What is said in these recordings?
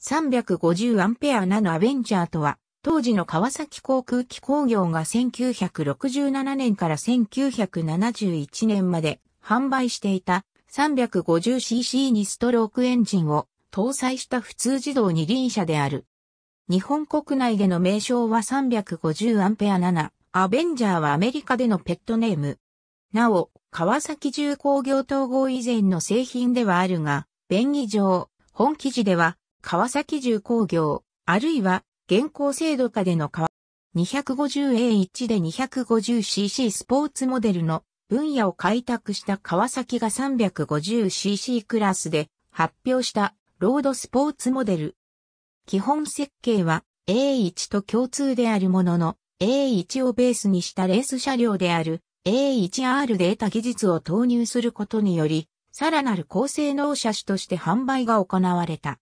350アンペアナのアベンジャーとは、当時の川崎航空機工業が1967年から1971年まで販売していた 350cc にストロークエンジンを搭載した普通自動二輪車である。日本国内での名称は350アンペア7、アベンジャーはアメリカでのペットネーム。なお、川崎重工業統合以前の製品ではあるが、便宜上、本記事では川崎重工業、あるいは現行制度下での川 250A1 で 250cc スポーツモデルの分野を開拓した川崎が 350cc クラスで発表したロードスポーツモデル。基本設計は A1 と共通であるものの A1 をベースにしたレース車両である A1R データ技術を投入することにより、さらなる高性能車種として販売が行われた。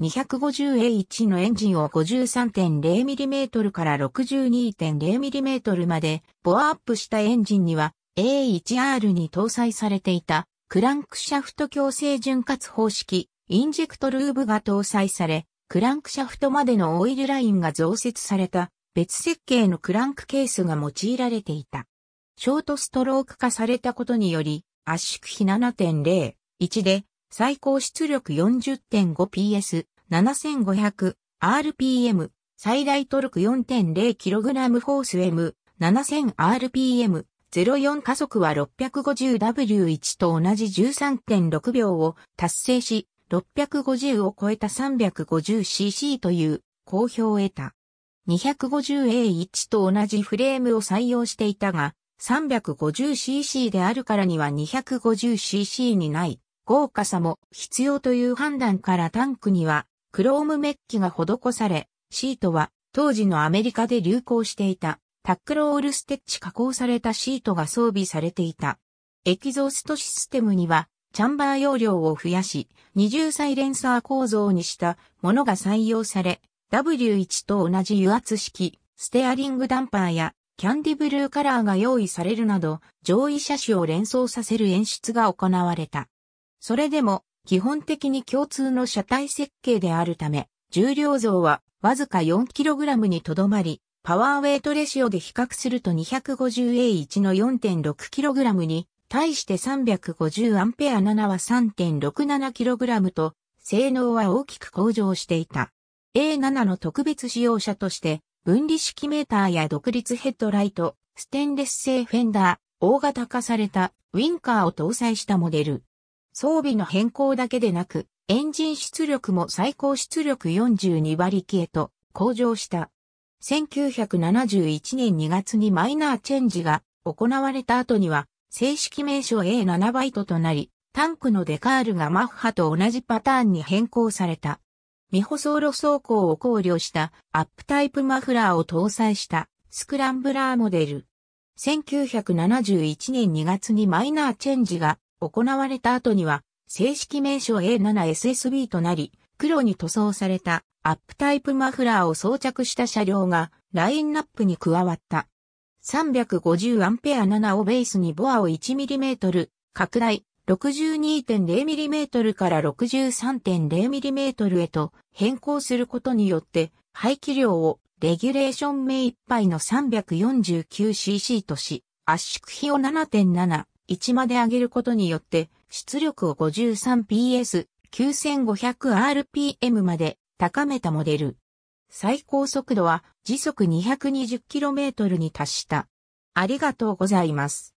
250A1 のエンジンを 53.0mm から 62.0mm までボアアップしたエンジンには A1R に搭載されていたクランクシャフト強制潤滑方式インジェクトルーブが搭載されクランクシャフトまでのオイルラインが増設された別設計のクランクケースが用いられていた。ショートストローク化されたことにより圧縮比7.0、1で最高出力 40.5PS7500RPM、最大トルク 4.0kg フォース M7000RPM、04加速は 650W1 と同じ13.6秒を達成し、650を超えた 350cc という好評を得た。250A1 と同じフレームを採用していたが、350cc であるからには 250cc にない。豪華さも必要という判断からタンクにはクロームメッキが施され、シートは当時のアメリカで流行していたタックロールステッチ加工されたシートが装備されていた。エキゾーストシステムにはチャンバー容量を増やし、二重サイレンサー構造にしたものが採用され、W1 と同じ油圧式、ステアリングダンパーやキャンディブルーカラーが用意されるなど、上位車種を連想させる演出が行われた。それでも、基本的に共通の車体設計であるため、重量増はわずか 4kg にとどまり、パワーウェイトレシオで比較すると 250A1 の 4.6kg に、対して 350A7 は 3.67kg と、性能は大きく向上していた。A7 の特別使用車として、分離式メーターや独立ヘッドライト、ステンレス製フェンダー、大型化されたウィンカーを搭載したモデル。装備の変更だけでなく、エンジン出力も最高出力42馬力へと向上した。1971年2月にマイナーチェンジが行われた後には、正式名称 A7 バイトとなり、タンクのデカールがマッハと同じパターンに変更された。未舗装路走行を考慮したアップタイプマフラーを搭載したスクランブラーモデル。1971年2月にマイナーチェンジが行われた後には、正式名称 A7SSB となり、黒に塗装されたアップタイプマフラーを装着した車両がラインナップに加わった。350アンペア7をベースにボアを 1mm 拡大 62.0mm から 63.0mm へと変更することによって排気量をレギュレーション名いっぱいの 349cc とし圧縮比を7.7 1まで上げることによって、出力を 53PS9500rpm まで高めたモデル。最高速度は時速 220km に達した。ありがとうございます。